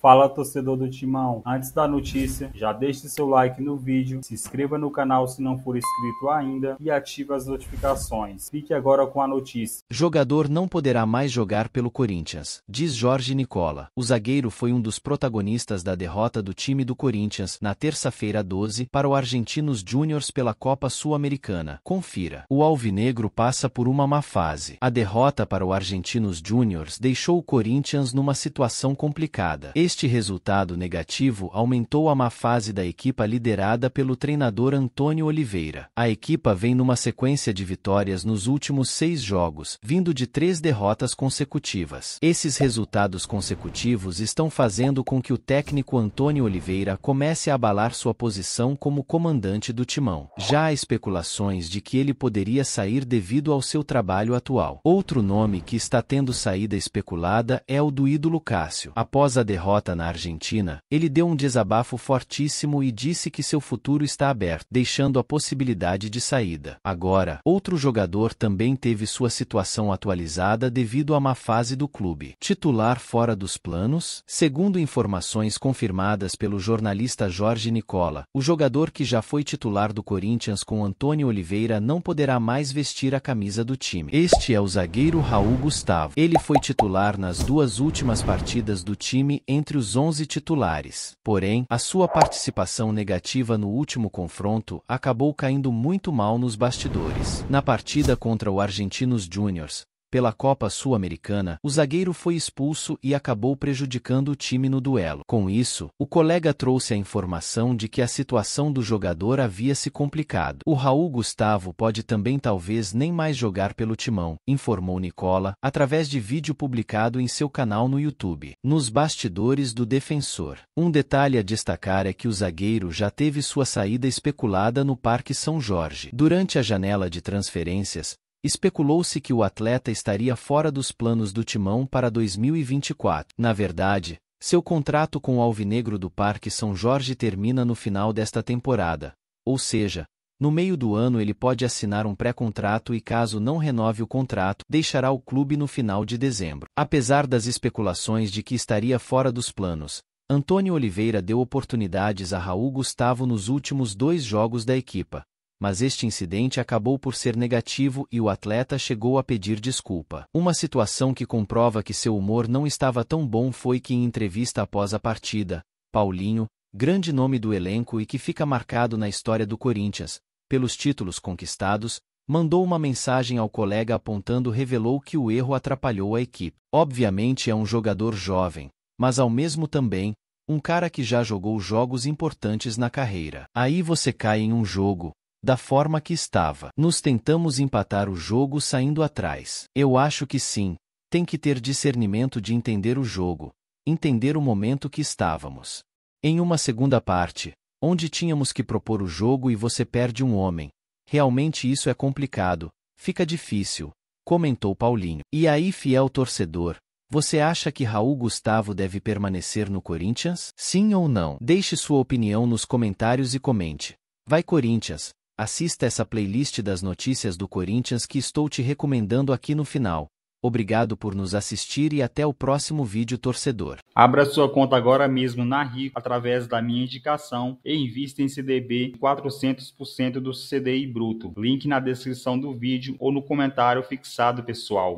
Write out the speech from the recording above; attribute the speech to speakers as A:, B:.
A: Fala torcedor do Timão, antes da notícia, já deixe seu like no vídeo, se inscreva no canal se não for inscrito ainda e ative as notificações. Fique agora com a notícia. Jogador não poderá mais jogar pelo Corinthians, diz Jorge Nicola. O zagueiro foi um dos protagonistas da derrota do time do Corinthians na terça-feira 12 para o Argentinos Júniors pela Copa Sul-Americana. Confira. O alvinegro passa por uma má fase. A derrota para o Argentinos Júniors deixou o Corinthians numa situação complicada este resultado negativo aumentou a má fase da equipa liderada pelo treinador Antônio Oliveira. A equipa vem numa sequência de vitórias nos últimos seis jogos, vindo de três derrotas consecutivas. Esses resultados consecutivos estão fazendo com que o técnico Antônio Oliveira comece a abalar sua posição como comandante do timão. Já há especulações de que ele poderia sair devido ao seu trabalho atual. Outro nome que está tendo saída especulada é o do ídolo Cássio. Após a derrota derrota na Argentina, ele deu um desabafo fortíssimo e disse que seu futuro está aberto, deixando a possibilidade de saída. Agora, outro jogador também teve sua situação atualizada devido à má fase do clube. Titular fora dos planos, segundo informações confirmadas pelo jornalista Jorge Nicola, o jogador que já foi titular do Corinthians com Antônio Oliveira não poderá mais vestir a camisa do time. Este é o zagueiro Raul Gustavo. Ele foi titular nas duas últimas partidas do time entre entre os 11 titulares. Porém, a sua participação negativa no último confronto acabou caindo muito mal nos bastidores. Na partida contra o Argentinos Juniors, pela Copa Sul-Americana, o zagueiro foi expulso e acabou prejudicando o time no duelo. Com isso, o colega trouxe a informação de que a situação do jogador havia se complicado. O Raul Gustavo pode também talvez nem mais jogar pelo timão, informou Nicola, através de vídeo publicado em seu canal no YouTube. Nos bastidores do defensor. Um detalhe a destacar é que o zagueiro já teve sua saída especulada no Parque São Jorge. Durante a janela de transferências, Especulou-se que o atleta estaria fora dos planos do timão para 2024. Na verdade, seu contrato com o Alvinegro do Parque São Jorge termina no final desta temporada, ou seja, no meio do ano ele pode assinar um pré-contrato e caso não renove o contrato, deixará o clube no final de dezembro. Apesar das especulações de que estaria fora dos planos, Antônio Oliveira deu oportunidades a Raul Gustavo nos últimos dois jogos da equipa, mas este incidente acabou por ser negativo e o atleta chegou a pedir desculpa. Uma situação que comprova que seu humor não estava tão bom foi que, em entrevista após a partida, Paulinho, grande nome do elenco e que fica marcado na história do Corinthians, pelos títulos conquistados, mandou uma mensagem ao colega apontando revelou que o erro atrapalhou a equipe. Obviamente é um jogador jovem, mas ao mesmo também, um cara que já jogou jogos importantes na carreira. Aí você cai em um jogo, da forma que estava. Nos tentamos empatar o jogo saindo atrás. Eu acho que sim, tem que ter discernimento de entender o jogo, entender o momento que estávamos. Em uma segunda parte, onde tínhamos que propor o jogo e você perde um homem, realmente isso é complicado, fica difícil, comentou Paulinho. E aí, fiel torcedor, você acha que Raul Gustavo deve permanecer no Corinthians? Sim ou não? Deixe sua opinião nos comentários e comente. Vai Corinthians! assista essa playlist das notícias do Corinthians que estou te recomendando aqui no final. Obrigado por nos assistir e até o próximo vídeo torcedor. Abra sua conta agora mesmo na Rico através da minha indicação e invista em CDB 400% do CDI bruto. Link na descrição do vídeo ou no comentário fixado, pessoal.